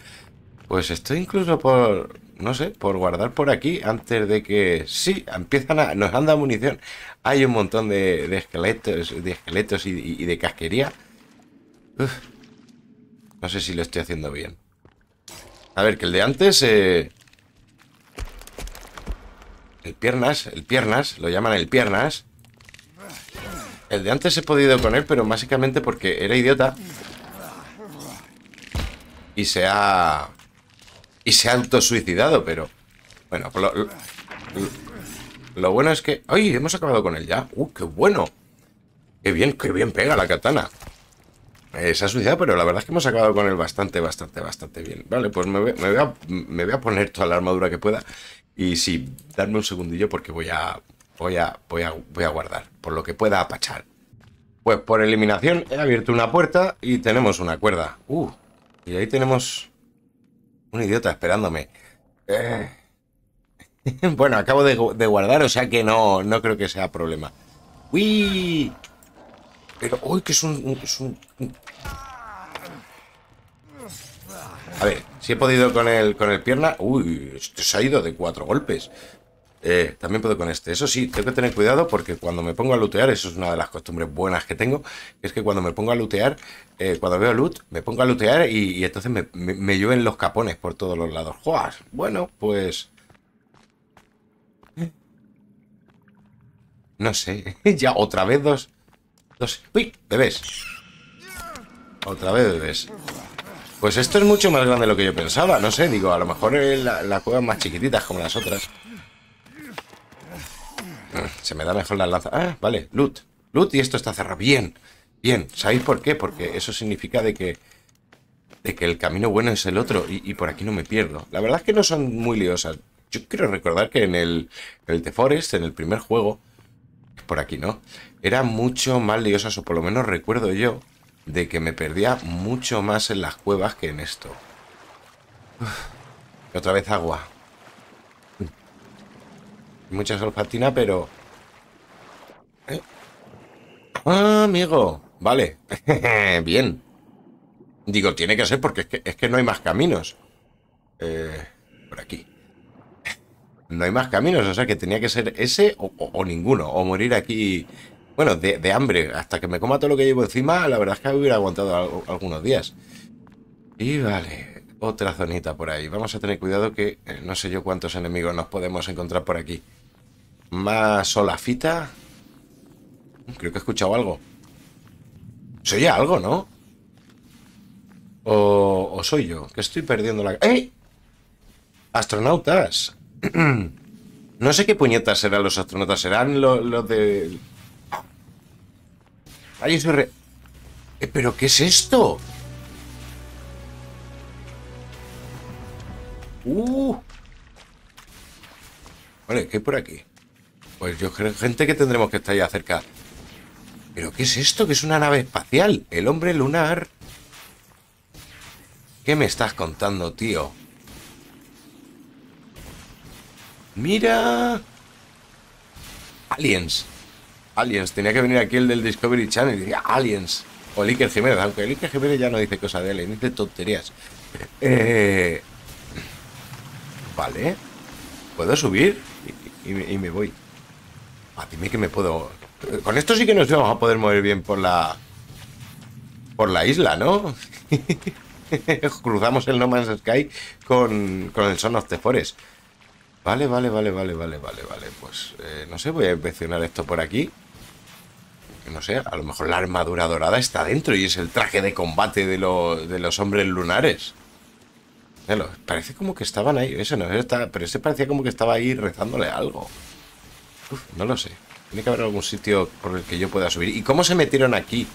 Pues estoy incluso por no sé, por guardar por aquí antes de que... Sí, empiezan a... Nos han dado munición. Hay un montón de, esqueletos, de esqueletos y, de casquería. No sé si lo estoy haciendo bien. A ver, que el de antes... Eh, el piernas, el piernas, lo llaman el piernas. El de antes he podido con él, pero básicamente porque era idiota. Y se ha y se ha autosuicidado, pero... Bueno, lo, bueno es que... ¡Ay! Hemos acabado con él ya. ¡Uh, qué bueno! ¡Qué bien, qué bien pega la katana! Eh, se ha suicidado, pero la verdad es que hemos acabado con él bastante, bastante, bastante bien. Vale, pues me, voy a, poner toda la armadura que pueda. Y sí, darme un segundillo porque voy a, voy a, voy a, voy a guardar. Por lo que pueda apachar. Pues por eliminación he abierto una puerta y tenemos una cuerda. Uh, y ahí tenemos un idiota esperándome. Eh. <laughs> bueno, acabo de, guardar, o sea que no, no creo que sea problema. ¡Uy! Pero, uy, que es un, es A ver, si he podido con el, con el pierna... Uy, esto se ha ido de cuatro golpes. Eh, también puedo con este. Eso sí, tengo que tener cuidado porque cuando me pongo a lootear, eso es una de las costumbres buenas que tengo, es que cuando me pongo a lootear, eh, cuando veo loot, me pongo a lootear y, entonces me, me, llueven los capones por todos los lados. ¡Juas! Bueno, pues... No sé, <laughs> ya otra vez dos... dos... ¡Uy! Bebés. Otra vez bebés. Pues esto es mucho más grande de lo que yo pensaba. No sé, digo, a lo mejor las la más chiquititas como las otras. Se me da mejor la lanza. Ah, vale, loot. Loot y esto está cerrado. Bien, bien. ¿Sabéis por qué? Porque eso significa de que, de que el camino bueno es el otro y, por aquí no me pierdo. La verdad es que no son muy liosas. Yo quiero recordar que en el, el The Forest, en el primer juego, por aquí no, era mucho más liosas, o por lo menos recuerdo yo, de que me perdía mucho más en las cuevas que en esto. Otra vez agua. Mucha solfatina, pero... ¿eh? Ah, amigo. Vale. <laughs> Bien. Digo, tiene que ser porque es que, no hay más caminos. Eh, por aquí. no hay más caminos, o sea que tenía que ser ese o, ninguno. O morir aquí, bueno, de, hambre. Hasta que me coma todo lo que llevo encima, la verdad es que hubiera aguantado algunos días. Y vale, otra zonita por ahí. Vamos a tener cuidado que eh, no sé yo cuántos enemigos nos podemos encontrar por aquí. Más fita Creo que he escuchado algo. ¿Soy oye algo, ¿no? O, soy yo, que estoy perdiendo la... ¡Ey! Astronautas. <clears throat> no sé qué puñetas serán los astronautas. Serán los, de... Ay, eso re... Eh, ¿Pero qué es esto? Uh. Vale, ¿qué hay por aquí? Pues yo creo gente que tendremos que estar ya cerca. ¿Pero qué es esto? ¿Qué es una nave espacial? El hombre lunar. ¿Qué me estás contando, tío? Mira. Aliens. Aliens. Tenía que venir aquí el del Discovery Channel y Aliens. O el Iker Jiménez, aunque el Iker Jiménez ya no dice cosas de él, dice tonterías. Eh, vale. ¿Puedo subir? y me voy dime que me puedo. Con esto sí que nos vamos a poder mover bien por la. Por la isla, ¿no? <laughs> Cruzamos el No Man's Sky con, con el Son of tefores Vale, vale, vale, vale, vale, vale, vale. Pues eh, no sé, voy a inspeccionar esto por aquí. No sé, a lo mejor la armadura dorada está dentro y es el traje de combate de, los hombres lunares. Parece como que estaban ahí. Eso no, pero ese parecía como que estaba ahí rezándole algo no lo sé. Tiene que haber algún sitio por el que yo pueda subir. ¿Y cómo se metieron aquí?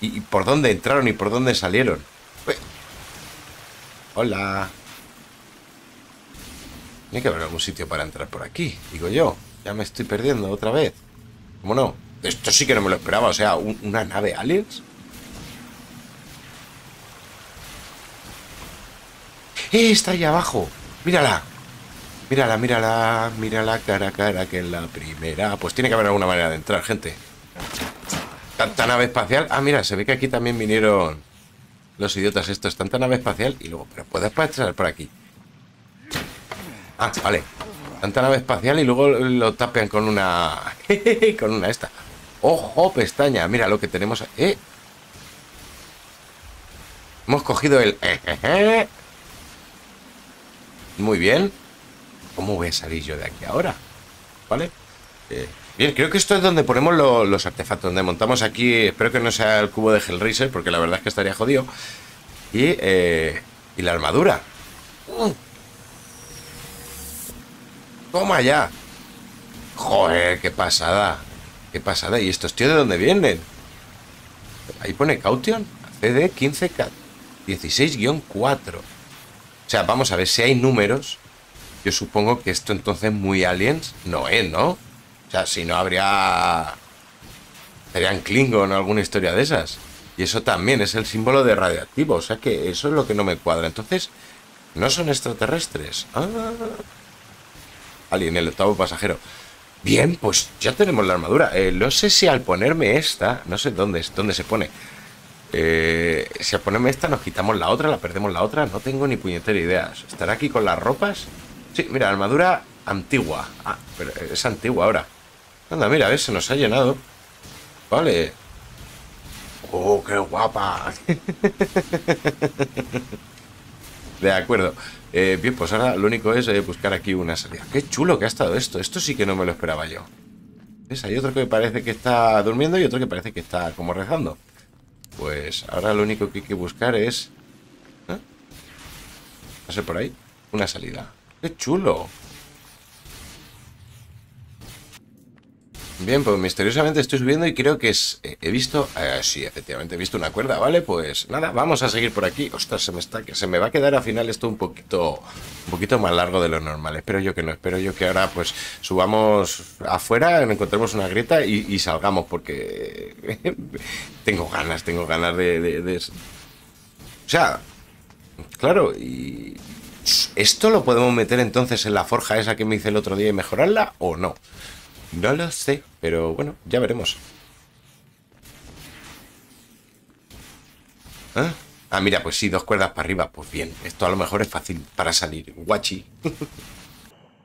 ¿Y, por dónde entraron y por dónde salieron? Hola. Tiene que haber algún sitio para entrar por aquí, digo yo. Ya me estoy perdiendo otra vez. ¿Cómo no? Esto sí que no me lo esperaba. O sea, una nave aliens. ¡Eh, está ahí abajo! ¡Mírala! Mírala, mírala, mírala cara a cara que es la primera. Pues tiene que haber alguna manera de entrar, gente. Tanta nave espacial. Ah, mira, se ve que aquí también vinieron los idiotas estos. Tanta nave espacial y luego, pero puedes pasar por aquí. Ah, vale. Tanta nave espacial y luego lo tapean con una... <laughs> con una esta. ¡Ojo, pestaña! Mira lo que tenemos... ¡Eh! Hemos cogido el... Eh, eh, eh. Muy bien. ¿Cómo voy a salir yo de aquí ahora? ¿Vale? Eh, bien, creo que esto es donde ponemos los artefactos, donde montamos aquí, espero que no sea el cubo de Hellraiser, porque la verdad es que estaría jodido. Y, eh, y la armadura. Mm. Toma ya. Joder, qué pasada. Qué pasada. ¿Y estos tíos de dónde vienen? Ahí pone Caution. CD 15K. 16-4. O sea, vamos a ver si hay números yo supongo que esto entonces muy aliens no es, ¿no? O sea, si no habría... Serían Klingon o alguna historia de esas. Y eso también es el símbolo de radioactivo. O sea que eso es lo que no me cuadra. Entonces, no son extraterrestres. Ah. Alien, el octavo pasajero. Bien, pues ya tenemos la armadura. Eh, no sé si al ponerme esta, no sé dónde, dónde se pone. Eh, si al ponerme esta nos quitamos la otra, la perdemos la otra, no tengo ni puñetera idea. estar aquí con las ropas? mira, armadura antigua. Ah, pero es antigua ahora. Anda, mira, a ver, se nos ha llenado. Vale. ¡Oh, qué guapa! <laughs> De acuerdo. Eh, bien, pues ahora lo único es eh, buscar aquí una salida. ¡Qué chulo que ha estado esto! Esto sí que no me lo esperaba yo. ¿Ves? Hay otro que parece que está durmiendo y otro que parece que está como rezando. Pues ahora lo único que hay que buscar es... ¿eh? por ahí. Una salida. ¡Qué chulo! Bien, pues misteriosamente estoy subiendo y creo que es, eh, he visto... Eh, sí, efectivamente, he visto una cuerda, ¿vale? Pues nada, vamos a seguir por aquí. Ostras, se me, está, se me va a quedar al final esto un poquito, un poquito más largo de lo normal. Espero yo que no, espero yo que ahora pues subamos afuera, encontremos una grieta y, salgamos porque <laughs> tengo ganas, tengo ganas de, de... O sea, claro, y ¿Esto lo podemos meter entonces en la forja esa que me hice el otro día y mejorarla o no? No lo sé, pero bueno, ya veremos. ¿Ah? ah mira, pues sí, dos cuerdas para arriba. Pues bien, esto a lo mejor es fácil para salir. Guachi. <laughs>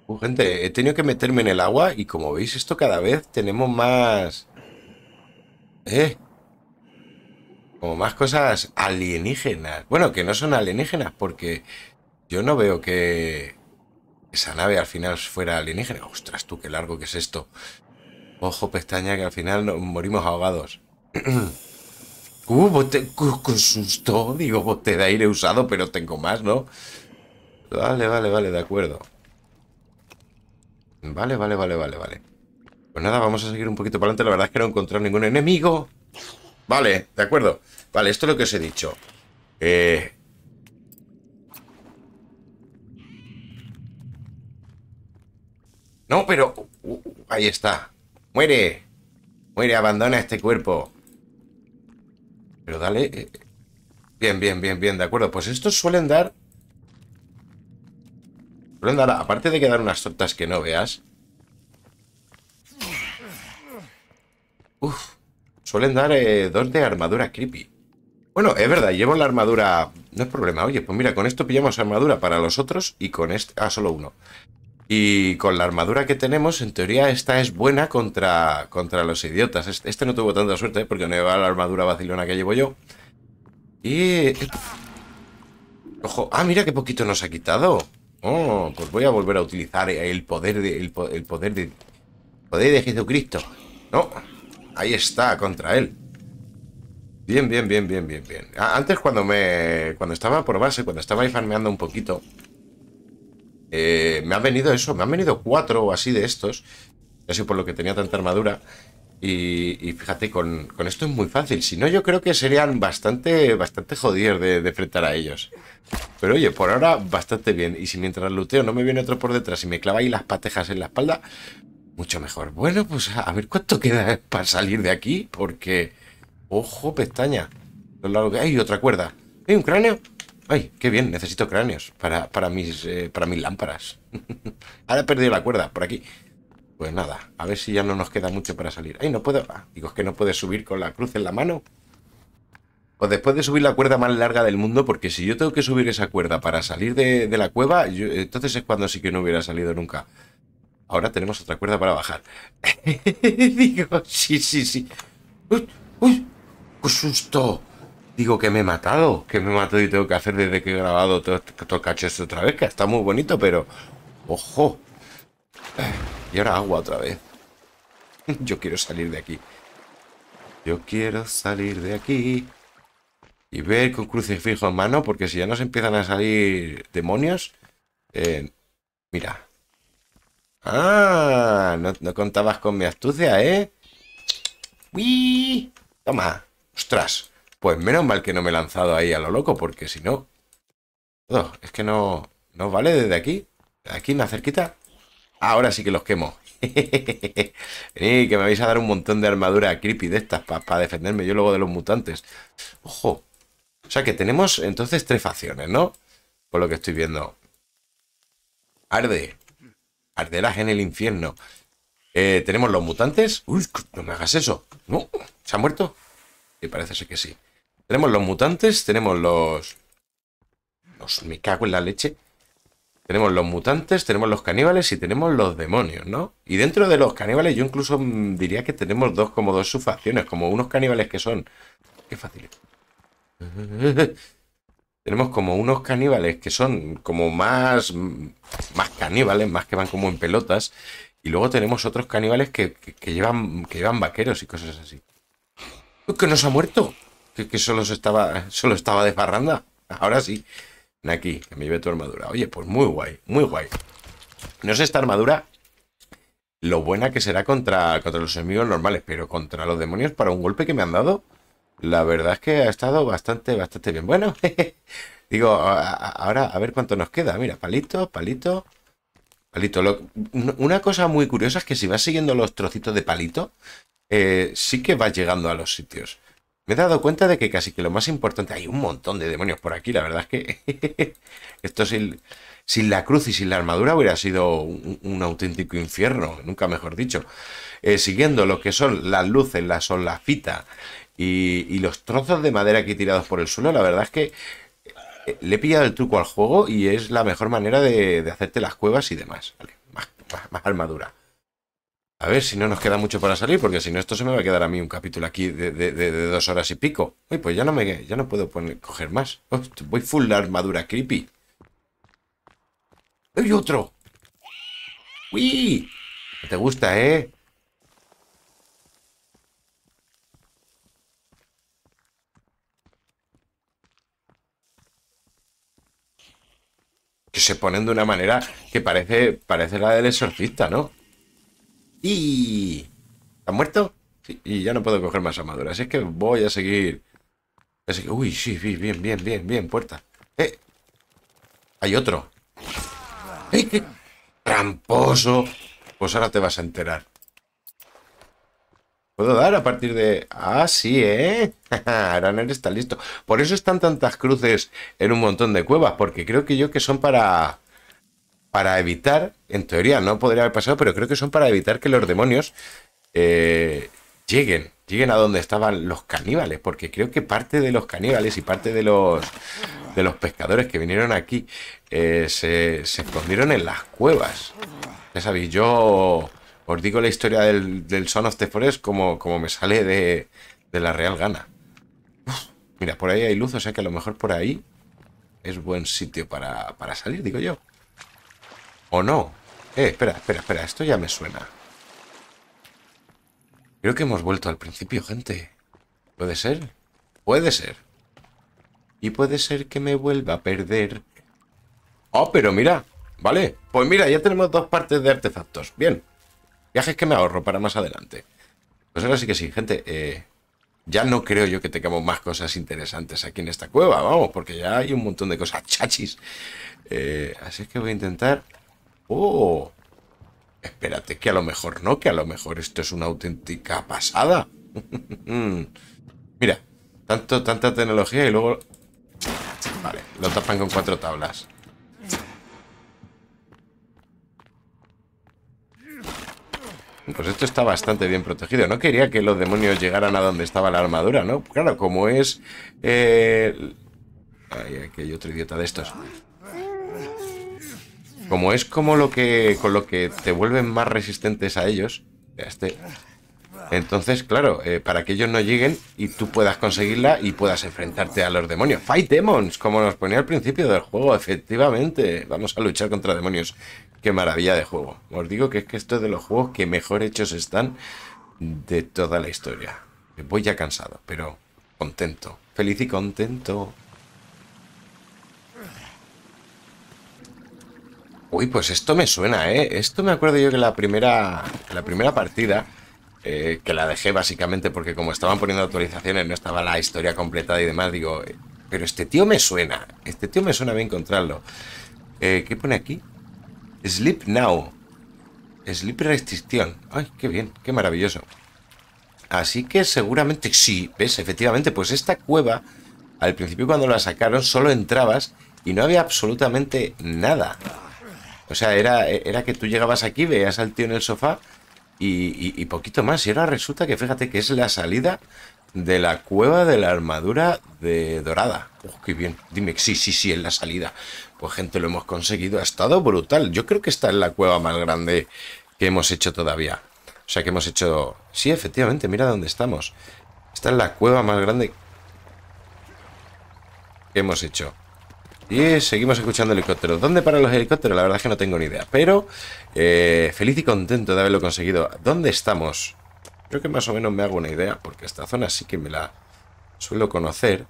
Uh, gente, he tenido que meterme en el agua y como veis esto cada vez tenemos más... ¿Eh? Como más cosas alienígenas. Bueno, que no son alienígenas porque yo no veo que esa nave al final fuera alienígena. Ostras, tú, qué largo que es esto. Ojo, pestaña, que al final nos morimos ahogados. <clears throat> uh, bote, con susto, digo, bote de aire usado, pero tengo más, ¿no? Vale, vale, vale, de acuerdo. Vale, vale, vale, vale, vale. Pues nada, vamos a seguir un poquito para adelante. La verdad es que no he encontrado ningún enemigo. Vale, de acuerdo. Vale, esto es lo que os he dicho. Eh, No, pero... Uh, uh, ahí está. Muere. Muere, abandona este cuerpo. Pero dale... Eh, eh. Bien, bien, bien, bien, de acuerdo. Pues estos suelen dar... Suelen dar, aparte de que unas tortas que no veas... Uf, suelen dar eh, dos de armadura creepy. Bueno, es verdad, llevo la armadura... No es problema, oye, pues mira, con esto pillamos armadura para los otros y con este... Ah, solo uno. Y con la armadura que tenemos, en teoría, esta es buena contra, contra los idiotas. Este, este no tuvo tanta suerte ¿eh? porque no lleva la armadura vacilona que llevo yo. Y... Ojo, ah, mira qué poquito nos ha quitado. Oh, pues voy a volver a utilizar el poder de, el, poder de, poder de Jesucristo. No, ahí está, contra él. Bien, bien, bien, bien, bien, bien. Ah, antes cuando me, cuando estaba por base, cuando estaba ahí farmeando un poquito, eh, me han venido eso, me han venido cuatro o así de estos. Así por lo que tenía tanta armadura. Y, fíjate, con, esto es muy fácil. Si no, yo creo que serían bastante, bastante jodidos de, de, enfrentar a ellos. Pero oye, por ahora bastante bien. Y si mientras luteo no me viene otro por detrás y me clava ahí las patejas en la espalda, mucho mejor. Bueno, pues a, ver cuánto queda para salir de aquí, porque... Ojo, pestaña. Hay otra cuerda. ¿Hay un cráneo? Ay, qué bien, necesito cráneos para, mis, eh, para mis lámparas. <laughs> Ahora he perdido la cuerda, por aquí. Pues nada, a ver si ya no nos queda mucho para salir. Ay, no puedo... Ah, digo, es que no puedes subir con la cruz en la mano. O después de subir la cuerda más larga del mundo, porque si yo tengo que subir esa cuerda para salir de, la cueva, entonces es cuando sí que no hubiera salido nunca. Ahora tenemos otra cuerda para bajar. <laughs> digo, sí, sí, sí. ¡Uy! ¡Uy! ¡Qué susto! digo que me he matado, que me he matado y tengo que hacer desde que he grabado todo, este, todo otra vez, que está muy bonito, pero ojo. Y ahora agua otra vez. <laughs> Yo quiero salir de aquí. Yo quiero salir de aquí. Y ver con crucifijo en mano, porque si ya nos empiezan a salir demonios... Eh, mira. Ah, no, contabas con mi astucia, ¿eh? ¡Uy! Toma. Ostras. Pues menos mal que no me he lanzado ahí a lo loco, porque si no... es que no, no vale desde aquí. Aquí, más cerquita. Ahora sí que los quemo. <laughs> que me vais a dar un montón de armadura creepy de estas para defenderme yo luego de los mutantes. Ojo. O sea que tenemos entonces tres facciones, ¿no? Por lo que estoy viendo. Arde. Arderás en el infierno. Eh, tenemos los mutantes. Uy, no me hagas eso. No, ¿se ha muerto? Y parece ser que sí. Tenemos los mutantes, tenemos los... Los me cago en la leche. Tenemos los mutantes, tenemos los caníbales y tenemos los demonios, ¿no? Y dentro de los caníbales yo incluso mm, diría que tenemos dos como dos subfacciones, como unos caníbales que son... Qué fácil. <laughs> tenemos como unos caníbales que son como más... Mm, más caníbales, más que van como en pelotas. Y luego tenemos otros caníbales que, llevan, que llevan vaqueros y cosas así. ¡Que nos ha muerto! que, solo, estaba, solo estaba de Ahora sí. Aquí, que me lleve tu armadura. Oye, pues muy guay, muy guay. No sé esta armadura lo buena que será contra, contra los enemigos normales, pero contra los demonios para un golpe que me han dado, la verdad es que ha estado bastante, bastante bien. Bueno, <laughs> digo, ahora a ver cuánto nos queda. Mira, palito, palito, palito. una cosa muy curiosa es que si vas siguiendo los trocitos de palito, eh, sí que vas llegando a los sitios. Me he dado cuenta de que casi que lo más importante... Hay un montón de demonios por aquí, la verdad es que... <laughs> esto sin, sin la cruz y sin la armadura hubiera sido un, auténtico infierno, nunca mejor dicho. Eh, siguiendo lo que son las luces, las solafita y, y los trozos de madera aquí tirados por el suelo, la verdad es que eh, le he pillado el truco al juego y es la mejor manera de, hacerte las cuevas y demás. más armadura. A ver si no nos queda mucho para salir, porque si no, esto se me va a quedar a mí un capítulo aquí de, dos horas y pico. Uy, pues ya no me ya no puedo coger más. voy full la armadura creepy. ¡Hay otro! ¡Uy! te gusta, ¿eh? Que se ponen de una manera que parece, parece la del exorcista, ¿no? ¿Y está muerto? y ya no puedo coger más armadura. Así es que voy a seguir. que, uy, sí, bien, bien, bien, bien, puerta. ¡Eh! Hay otro. tramposo! Pues ahora te vas a enterar. ¿Puedo dar a partir de...? Ah, sí, ¿eh? <laughs> Aranel está listo. Por eso están tantas cruces en un montón de cuevas, porque creo que yo que son para para evitar, en teoría no podría haber pasado, pero creo que son para evitar que los demonios eh, lleguen, lleguen a donde estaban los caníbales, porque creo que parte de los caníbales y parte de los, de los pescadores que vinieron aquí eh, se, escondieron en las cuevas. Ya sabéis, yo os digo la historia del, Son of the Forest como, como me sale de, la Real Gana. mira, por ahí hay luz, o sea que a lo mejor por ahí es buen sitio para salir, digo yo. ¿O no? Eh, espera, espera, espera. Esto ya me suena. Creo que hemos vuelto al principio, gente. ¿Puede ser? Puede ser. Y puede ser que me vuelva a perder. Oh, pero mira. Vale. Pues mira, ya tenemos dos partes de artefactos. Bien. Viajes que me ahorro para más adelante. Pues ahora sí que sí, gente. Eh, ya no creo yo que tengamos más cosas interesantes aquí en esta cueva. Vamos, porque ya hay un montón de cosas chachis. Eh, así es que voy a intentar ¡Oh! Espérate que a lo mejor no, que a lo mejor esto es una auténtica pasada. <laughs> Mira, tanto, tanta tecnología y luego... Vale, lo tapan con cuatro tablas. Pues esto está bastante bien protegido. No quería que los demonios llegaran a donde estaba la armadura, ¿no? Claro, como es... Eh, ay, aquí hay otro idiota de estos como es como lo que con lo que te vuelven más resistentes a ellos, entonces, claro, eh, para que ellos no lleguen y tú puedas conseguirla y puedas enfrentarte a los demonios. Fight demons, como nos ponía al principio del juego, efectivamente. Vamos a luchar contra demonios. Qué maravilla de juego. Os digo que es que esto es de los juegos que mejor hechos están de toda la historia. Voy ya cansado, pero contento. Feliz y contento. Uy, pues esto me suena, ¿eh? Esto me acuerdo yo que la primera, la primera partida, eh, que la dejé básicamente porque como estaban poniendo actualizaciones no estaba la historia completada y demás, digo, eh, pero este tío me suena, este tío me suena bien encontrarlo. Eh, ¿Qué pone aquí? Sleep Now. Sleep Restricción. Ay, qué bien, qué maravilloso. Así que seguramente sí, ¿ves? Efectivamente, pues esta cueva, al principio cuando la sacaron, solo entrabas y no había absolutamente nada. O sea, era, era que tú llegabas aquí, veías al tío en el sofá y, poquito más. Y ahora resulta que fíjate que es la salida de la cueva de la armadura de dorada. Oh, qué bien. Dime, sí, sí, sí, es la salida. Pues gente, lo hemos conseguido. Ha estado brutal. Yo creo que está en la cueva más grande que hemos hecho todavía. O sea, que hemos hecho... Sí, efectivamente, mira dónde estamos. Está en la cueva más grande que hemos hecho. Y seguimos escuchando helicópteros. ¿Dónde paran los helicópteros? La verdad es que no tengo ni idea. Pero eh, feliz y contento de haberlo conseguido. ¿Dónde estamos? Creo que más o menos me hago una idea, porque esta zona sí que me la suelo conocer.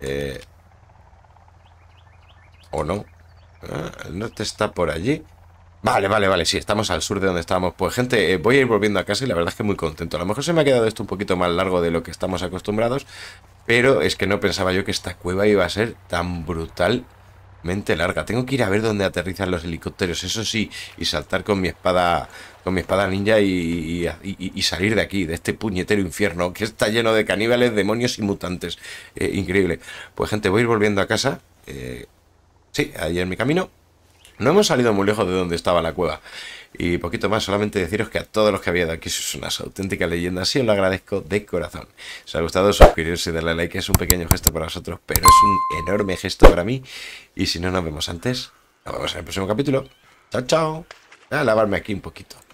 Eh, ¿O no? Ah, el norte está por allí. Vale, vale, vale, sí, estamos al sur de donde estábamos. Pues gente, eh, voy a ir volviendo a casa y la verdad es que muy contento. A lo mejor se me ha quedado esto un poquito más largo de lo que estamos acostumbrados, pero es que no pensaba yo que esta cueva iba a ser tan brutalmente larga. Tengo que ir a ver dónde aterrizan los helicópteros, eso sí, y saltar con mi espada con mi espada ninja y, salir de aquí, de este puñetero infierno que está lleno de caníbales, demonios y mutantes. Eh, increíble. Pues gente, voy a ir volviendo a casa. Eh, sí, ahí en mi camino. No hemos salido muy lejos de donde estaba la cueva. Y poquito más, solamente deciros que a todos los que habéis dado aquí sois unas auténticas leyendas y os lo agradezco de corazón. Si os ha gustado, suscribiros y darle like, es un pequeño gesto para vosotros, pero es un enorme gesto para mí. Y si no nos vemos antes, nos vemos en el próximo capítulo. Chao, chao. A lavarme aquí un poquito.